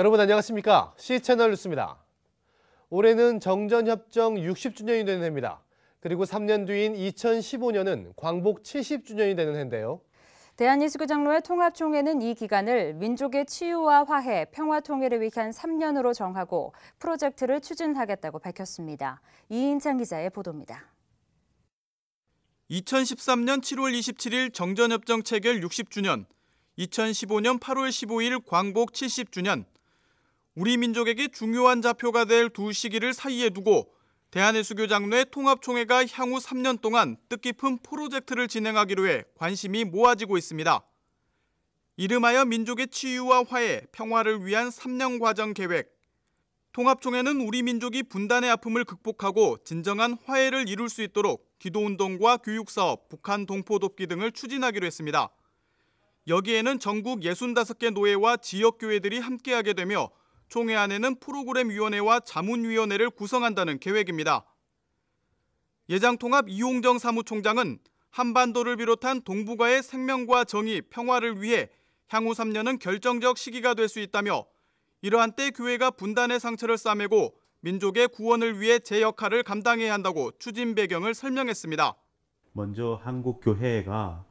여러분 안녕하십니까? C채널 뉴스입니다. 올해는 정전협정 60주년이 되는 해입니다. 그리고 3년 뒤인 2015년은 광복 70주년이 되는 해인데요. 대한예수교장로의 통합총회는 이 기간을 민족의 치유와 화해, 평화 통일을 위한 3년으로 정하고 프로젝트를 추진하겠다고 밝혔습니다. 이인창 기자의 보도입니다. 2013년 7월 27일 정전협정 체결 60주년, 2015년 8월 15일 광복 70주년, 우리 민족에게 중요한 좌표가 될 두 시기를 사이에 두고 대한해수교 장로의 통합총회가 향후 3년 동안 뜻깊은 프로젝트를 진행하기로 해 관심이 모아지고 있습니다. 이름하여 민족의 치유와 화해, 평화를 위한 3년 과정 계획. 통합총회는 우리 민족이 분단의 아픔을 극복하고 진정한 화해를 이룰 수 있도록 기도운동과 교육사업, 북한 동포돕기 등을 추진하기로 했습니다. 여기에는 전국 65개 노예와 지역교회들이 함께하게 되며 총회 안에는 프로그램위원회와 자문위원회를 구성한다는 계획입니다. 예장통합 이용정 사무총장은 한반도를 비롯한 동북아의 생명과 정의, 평화를 위해 향후 3년은 결정적 시기가 될 수 있다며 이러한 때 교회가 분단의 상처를 싸매고 민족의 구원을 위해 제 역할을 감당해야 한다고 추진 배경을 설명했습니다. 먼저 한국 교회가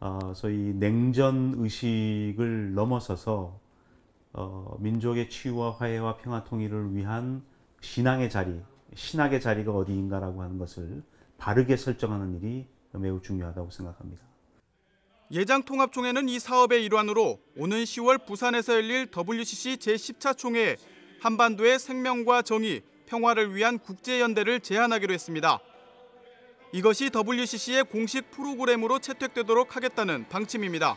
어, 소위 냉전 의식을 넘어서서 어, 민족의 치유와 화해와 평화 통일을 위한 신앙의 자리, 신학의 자리가 어디인가라고 하는 것을 바르게 설정하는 일이 매우 중요하다고 생각합니다. 예장통합총회는 이 사업의 일환으로 오는 10월 부산에서 열릴 WCC 제10차 총회에 한반도의 생명과 정의, 평화를 위한 국제연대를 제안하기로 했습니다. 이것이 WCC의 공식 프로그램으로 채택되도록 하겠다는 방침입니다.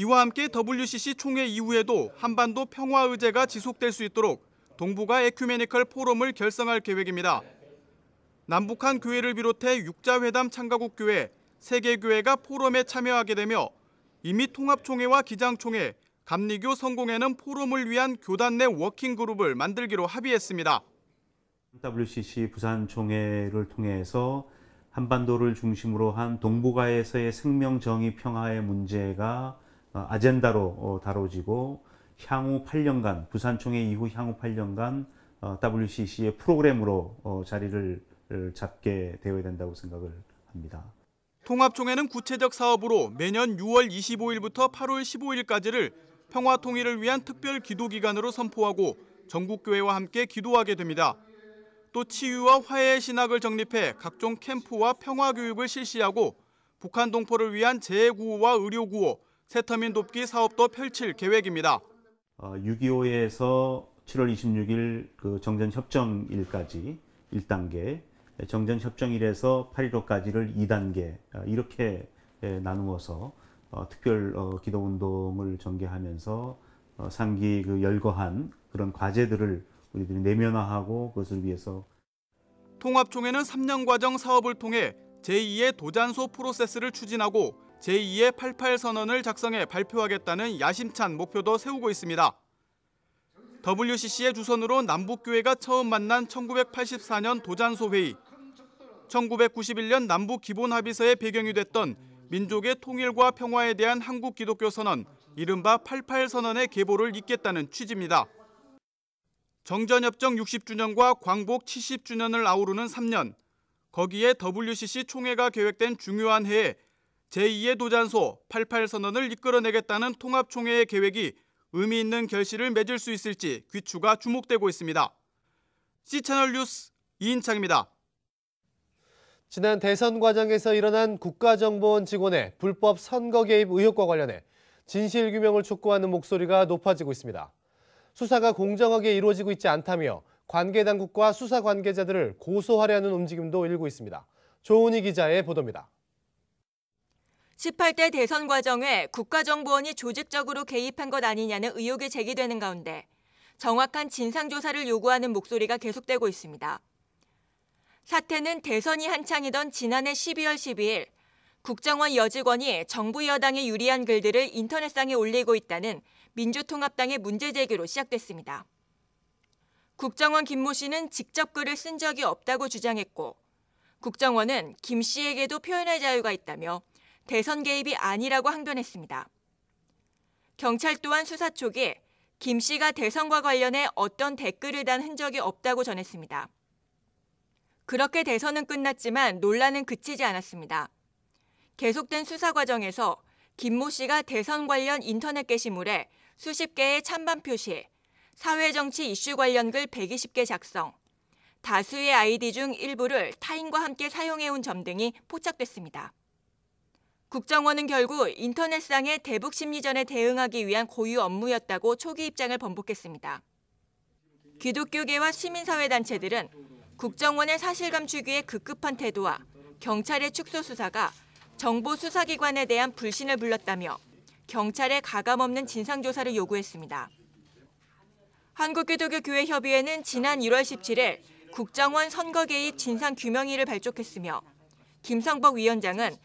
이와 함께 WCC 총회 이후에도 한반도 평화 의제가 지속될 수 있도록 동북아 에큐메니컬 포럼을 결성할 계획입니다. 남북한 교회를 비롯해 육자회담 참가국 교회, 세계교회가 포럼에 참여하게 되며 이미 통합총회와 기장총회, 감리교 성공회는 포럼을 위한 교단 내 워킹그룹을 만들기로 합의했습니다. WCC 부산총회를 통해서 한반도를 중심으로 한 동북아에서의 생명정의 평화의 문제가 어, 아젠다로 어, 다뤄지고 향후 8년간 부산총회 이후 향후 8년간 어, WCC의 프로그램으로 자리를 잡게 되어야 된다고 생각을 합니다. 통합총회는 구체적 사업으로 매년 6월 25일부터 8월 15일까지를 평화 통일을 위한 특별 기도 기간으로 선포하고 전국 교회와 함께 기도하게 됩니다. 또 치유와 화해의 신학을 정립해 각종 캠프와 평화 교육을 실시하고 북한 동포를 위한 재해 구호와 의료 구호, 세터민 돕기 사업도 펼칠 계획입니다. 6.25에서 7월 26일 그 정전협정일까지 1단계, 정전협정일에서 8.15까지를 2단계 어, 이렇게 예, 나누어서 어, 특별 어, 기도운동을 전개하면서 상기 그 열거한 그런 과제들을 우리들이 내면화하고 그것을 위해서 통합총회는 3년 과정 사업을 통해 제2의 도잔소 프로세스를 추진하고 제2의 88선언을 작성해 발표하겠다는 야심찬 목표도 세우고 있습니다. WCC의 주선으로 남북교회가 처음 만난 1984년 도잔소 회의, 1991년 남북 기본 합의서의 배경이 됐던 민족의 통일과 평화에 대한 한국 기독교 선언, 이른바 88선언의 계보를 잇겠다는 취지입니다. 정전협정 60주년과 광복 70주년을 아우르는 3년, 거기에 WCC 총회가 계획된 중요한 해에 제2의 도잔소 88선언을 이끌어내겠다는 통합총회의 계획이 의미 있는 결실을 맺을 수 있을지 귀추가 주목되고 있습니다. C채널 뉴스 이인창입니다. 지난 대선 과정에서 일어난 국가정보원 직원의 불법 선거 개입 의혹과 관련해 진실 규명을 촉구하는 목소리가 높아지고 있습니다. 수사가 공정하게 이루어지고 있지 않다며 관계 당국과 수사 관계자들을 고소하려는 움직임도 일고 있습니다. 조은희 기자의 보도입니다. 18대 대선 과정에 국가정보원이 조직적으로 개입한 것 아니냐는 의혹이 제기되는 가운데 정확한 진상조사를 요구하는 목소리가 계속되고 있습니다. 사태는 대선이 한창이던 지난해 12월 12일 국정원 여직원이 정부 여당에 유리한 글들을 인터넷상에 올리고 있다는 민주통합당의 문제 제기로 시작됐습니다. 국정원 김모 씨는 직접 글을 쓴 적이 없다고 주장했고 국정원은 김 씨에게도 표현의 자유가 있다며 대선 개입이 아니라고 항변했습니다. 경찰 또한 수사 초기 김 씨가 대선과 관련해 어떤 댓글을 단 흔적이 없다고 전했습니다. 그렇게 대선은 끝났지만 논란은 그치지 않았습니다. 계속된 수사 과정에서 김 모 씨가 대선 관련 인터넷 게시물에 수십 개의 찬반 표시, 사회정치 이슈 관련 글 120개 작성, 다수의 아이디 중 일부를 타인과 함께 사용해온 점 등이 포착됐습니다. 국정원은 결국 인터넷상의 대북 심리전에 대응하기 위한 고유 업무였다고 초기 입장을 번복했습니다. 기독교계와 시민사회 단체들은 국정원의 사실감 추기에 급급한 태도와 경찰의 축소 수사가 정보 수사기관에 대한 불신을 불렀다며 경찰의 가감 없는 진상조사를 요구했습니다. 한국기독교교회협의회는 지난 1월 17일 국정원 선거 개입 진상 규명위를 발족했으며 김성복 위원장은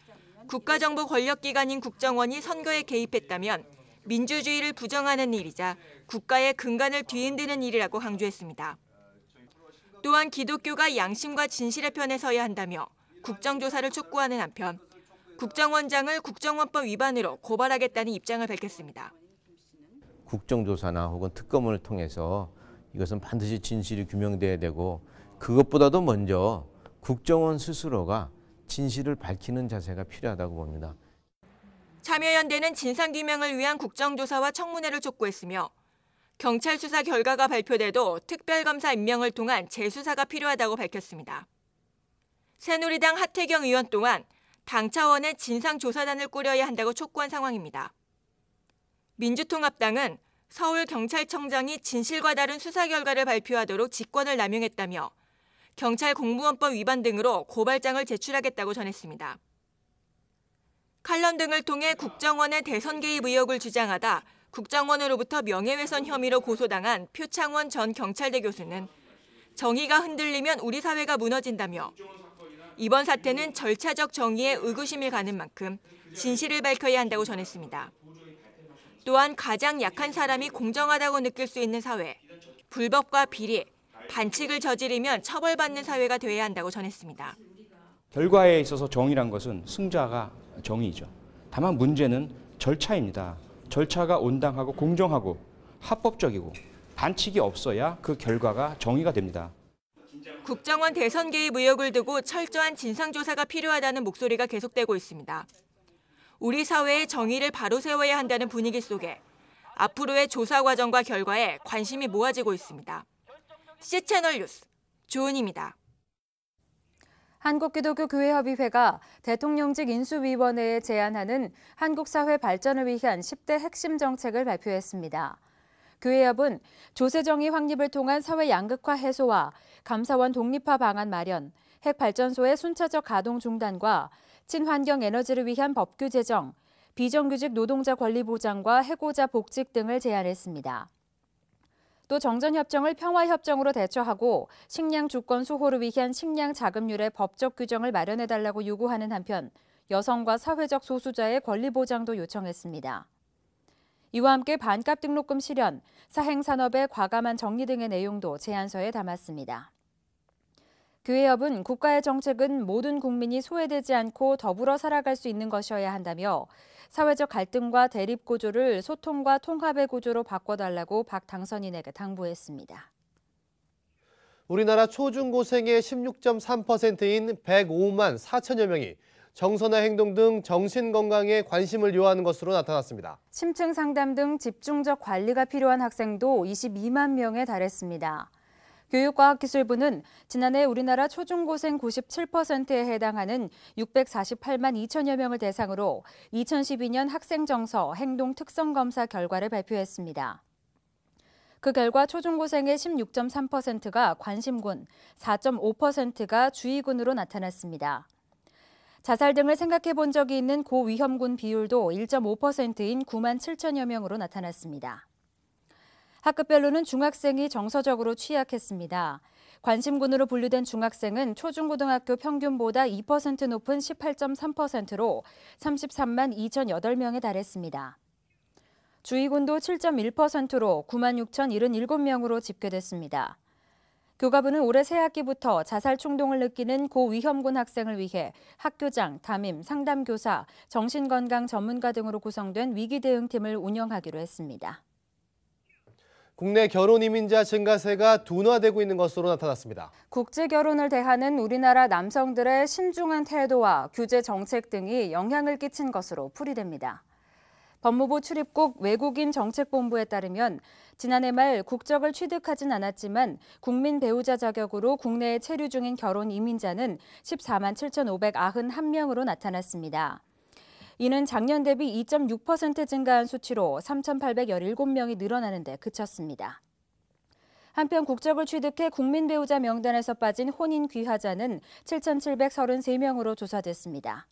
국가정보 권력기관인 국정원이 선거에 개입했다면 민주주의를 부정하는 일이자 국가의 근간을 뒤흔드는 일이라고 강조했습니다. 또한 기독교가 양심과 진실의 편에 서야 한다며 국정조사를 촉구하는 한편 국정원장을 국정원법 위반으로 고발하겠다는 입장을 밝혔습니다. 국정조사나 혹은 특검을 통해서 이것은 반드시 진실이 규명돼야 되고 그것보다도 먼저 국정원 스스로가 진실을 밝히는 자세가 필요하다고 봅니다. 참여연대는 진상규명을 위한 국정조사와 청문회를 촉구했으며 경찰 수사 결과가 발표돼도 특별검사 임명을 통한 재수사가 필요하다고 밝혔습니다. 새누리당 하태경 의원 또한 당 차원의 진상조사단을 꾸려야 한다고 촉구한 상황입니다. 민주통합당은 서울경찰청장이 진실과 다른 수사 결과를 발표하도록 직권을 남용했다며 경찰 공무원법 위반 등으로 고발장을 제출하겠다고 전했습니다. 칼럼 등을 통해 국정원의 대선 개입 의혹을 주장하다 국정원으로부터 명예훼손 혐의로 고소당한 표창원 전 경찰대 교수는 정의가 흔들리면 우리 사회가 무너진다며 이번 사태는 절차적 정의에 의구심이 가는 만큼 진실을 밝혀야 한다고 전했습니다. 또한 가장 약한 사람이 공정하다고 느낄 수 있는 사회, 불법과 비리, 반칙을 저지르면 처벌받는 사회가 돼야 한다고 전했습니다. 결과에 있어서 정의란 것은 승자가 정의죠. 다만 문제는 절차입니다. 절차가 온당하고 공정하고 합법적이고 반칙이 없어야 그 결과가 정의가 됩니다. 국정원 대선 개입 의혹을 두고 철저한 진상조사가 필요하다는 목소리가 계속되고 있습니다. 우리 사회의 정의를 바로 세워야 한다는 분위기 속에 앞으로의 조사 과정과 결과에 관심이 모아지고 있습니다. C채널 뉴스 조은입니다. 한국기독교교회협의회가 대통령직 인수위원회에 제안하는 한국사회 발전을 위한 10대 핵심 정책을 발표했습니다. 교회협은 조세정의 확립을 통한 사회 양극화 해소와 감사원 독립화 방안 마련, 핵발전소의 순차적 가동 중단과 친환경 에너지를 위한 법규 제정, 비정규직 노동자 권리 보장과 해고자 복직 등을 제안했습니다. 또 정전협정을 평화협정으로 대처하고 식량 주권 수호를 위한 식량 자금률의 법적 규정을 마련해달라고 요구하는 한편 여성과 사회적 소수자의 권리 보장도 요청했습니다. 이와 함께 반값 등록금 실현, 사행산업의 과감한 정리 등의 내용도 제안서에 담았습니다. 교회협은 국가의 정책은 모든 국민이 소외되지 않고 더불어 살아갈 수 있는 것이어야 한다며 사회적 갈등과 대립 구조를 소통과 통합의 구조로 바꿔달라고 박 당선인에게 당부했습니다. 우리나라 초중고생의 16.3%인 105만 4천여 명이 정서나 행동 등 정신건강에 관심을 요하는 것으로 나타났습니다. 심층 상담 등 집중적 관리가 필요한 학생도 22만 명에 달했습니다. 교육과학기술부는 지난해 우리나라 초중고생 97%에 해당하는 648만 2천여 명을 대상으로 2012년 학생정서 행동 특성 검사 결과를 발표했습니다. 그 결과 초중고생의 16.3%가 관심군, 4.5%가 주의군으로 나타났습니다. 자살 등을 생각해 본 적이 있는 고위험군 비율도 1.5%인 9만 7천여 명으로 나타났습니다. 학급별로는 중학생이 정서적으로 취약했습니다. 관심군으로 분류된 중학생은 초중고등학교 평균보다 2% 높은 18.3%로 33만 2,008명에 달했습니다. 주의군도 7.1%로 9만 6,077명으로 집계됐습니다. 교과부는 올해 새학기부터 자살 충동을 느끼는 고위험군 학생을 위해 학교장, 담임, 상담교사, 정신건강 전문가 등으로 구성된 위기대응팀을 운영하기로 했습니다. 국내 결혼 이민자 증가세가 둔화되고 있는 것으로 나타났습니다. 국제 결혼을 대하는 우리나라 남성들의 신중한 태도와 규제 정책 등이 영향을 끼친 것으로 풀이됩니다. 법무부 출입국 외국인 정책본부에 따르면 지난해 말 국적을 취득하진 않았지만 국민 배우자 자격으로 국내에 체류 중인 결혼 이민자는 14만 7,591명으로 나타났습니다. 이는 작년 대비 2.6% 증가한 수치로 3,817명이 늘어나는 데 그쳤습니다. 한편 국적을 취득해 국민 배우자 명단에서 빠진 혼인 귀화자는 7,733명으로 조사됐습니다.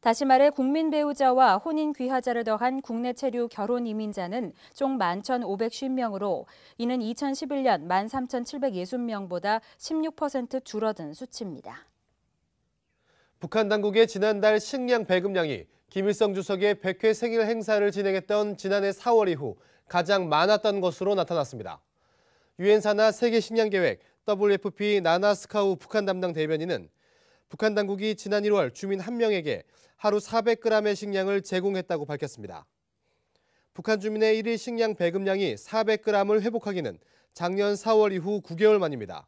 다시 말해 국민 배우자와 혼인 귀화자를 더한 국내 체류 결혼 이민자는 총 11,550명으로 이는 2011년 13,760명보다 16% 줄어든 수치입니다. 북한 당국의 지난달 식량 배급량이 김일성 주석의 100회 생일 행사를 진행했던 지난해 4월 이후 가장 많았던 것으로 나타났습니다. 유엔사나 세계식량계획 WFP 나나스카우 북한 담당 대변인은 북한 당국이 지난 1월 주민 1명에게 하루 400g의 식량을 제공했다고 밝혔습니다. 북한 주민의 1일 식량 배급량이 400g을 회복하기는 작년 4월 이후 9개월 만입니다.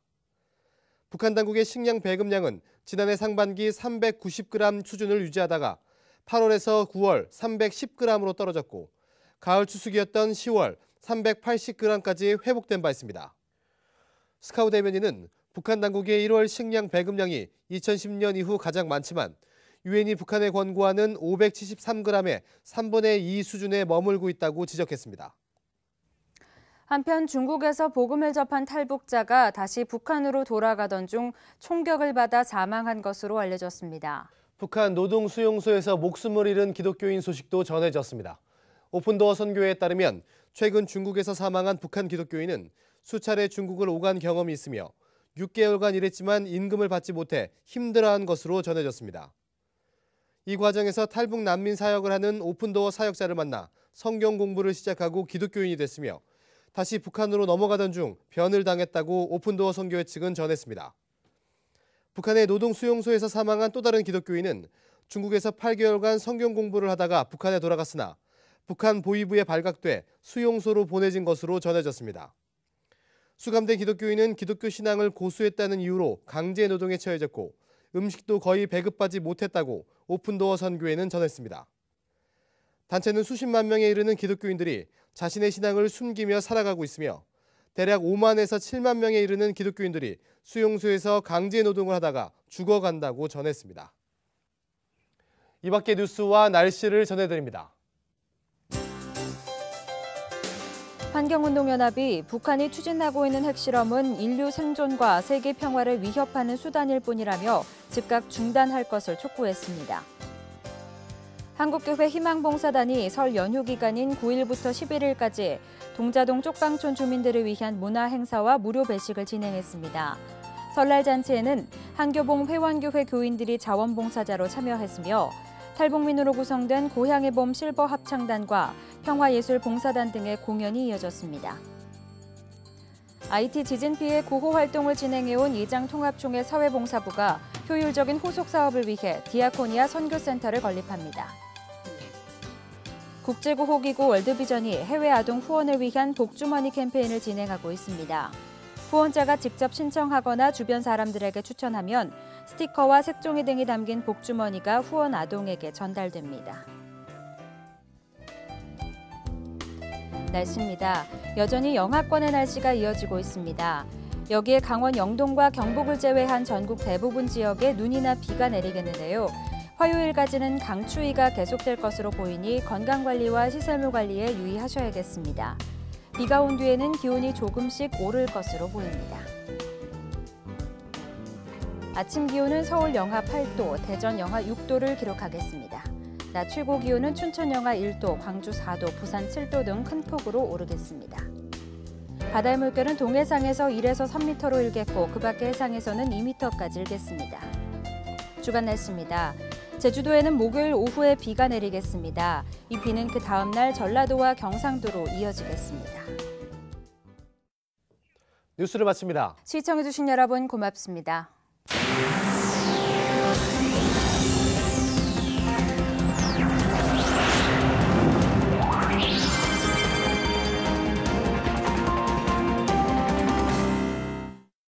북한 당국의 식량 배급량은 지난해 상반기 390g 수준을 유지하다가 8월에서 9월 310g으로 떨어졌고 가을 추수기였던 10월 380g까지 회복된 바 있습니다. 스카우 대변인은 북한 당국의 1월 식량 배급량이 2010년 이후 가장 많지만 유엔이 북한에 권고하는 573g의 3분의 2 수준에 머물고 있다고 지적했습니다. 한편 중국에서 복음을 접한 탈북자가 다시 북한으로 돌아가던 중 총격을 받아 사망한 것으로 알려졌습니다. 북한 노동 수용소에서 목숨을 잃은 기독교인 소식도 전해졌습니다. 오픈도어 선교회에 따르면 최근 중국에서 사망한 북한 기독교인은 수차례 중국을 오간 경험이 있으며 6개월간 일했지만 임금을 받지 못해 힘들어한 것으로 전해졌습니다. 이 과정에서 탈북 난민 사역을 하는 오픈도어 사역자를 만나 성경 공부를 시작하고 기독교인이 됐으며 다시 북한으로 넘어가던 중 변을 당했다고 오픈도어 선교회 측은 전했습니다. 북한의 노동 수용소에서 사망한 또 다른 기독교인은 중국에서 8개월간 성경 공부를 하다가 북한에 돌아갔으나 북한 보위부에 발각돼 수용소로 보내진 것으로 전해졌습니다. 수감된 기독교인은 기독교 신앙을 고수했다는 이유로 강제 노동에 처해졌고 음식도 거의 배급받지 못했다고 오픈도어 선교회는 전했습니다. 단체는 수십만 명에 이르는 기독교인들이 자신의 신앙을 숨기며 살아가고 있으며 대략 5만에서 7만 명에 이르는 기독교인들이 수용소에서 강제 노동을 하다가 죽어간다고 전했습니다. 이 밖의 뉴스와 날씨를 전해드립니다. 환경운동연합이 북한이 추진하고 있는 핵실험은 인류 생존과 세계 평화를 위협하는 수단일 뿐이라며 즉각 중단할 것을 촉구했습니다. 한국교회 희망봉사단이 설 연휴 기간인 9일부터 11일까지 동자동 쪽방촌 주민들을 위한 문화 행사와 무료 배식을 진행했습니다. 설날 잔치에는 한교봉 회원교회 교인들이 자원봉사자로 참여했으며 탈북민으로 구성된 고향의 봄 실버 합창단과 평화예술봉사단 등의 공연이 이어졌습니다. IT 지진 피해 구호 활동을 진행해온 이장 통합총회 사회봉사부가 효율적인 후속 사업을 위해 디아코니아 선교센터를 건립합니다. 국제고 호기구 월드비전이 해외 아동 후원을 위한 복주머니 캠페인을 진행하고 있습니다. 후원자가 직접 신청하거나 주변 사람들에게 추천하면 스티커와 색종이 등이 담긴 복주머니가 후원 아동에게 전달됩니다. 날씨입니다. 여전히 영하권의 날씨가 이어지고 있습니다. 여기에 강원 영동과 경북을 제외한 전국 대부분 지역에 눈이나 비가 내리겠는데요. 화요일까지는 강추위가 계속될 것으로 보이니 건강관리와 시설물 관리에 유의하셔야겠습니다. 비가 온 뒤에는 기온이 조금씩 오를 것으로 보입니다. 아침 기온은 서울 영하 8도, 대전 영하 6도를 기록하겠습니다. 낮 최고 기온은 춘천 영하 1도, 광주 4도, 부산 7도 등 큰 폭으로 오르겠습니다. 바다의 물결은 동해상에서 1에서 3미터로 일겠고 그 밖의 해상에서는 2미터까지 일겠습니다. 주간 날씨입니다. 제주도에는 목요일 오후에 비가 내리겠습니다. 이 비는 그 다음 날 전라도와 경상도로 이어지겠습니다. 뉴스를 마칩니다. 시청해주신 여러분 고맙습니다.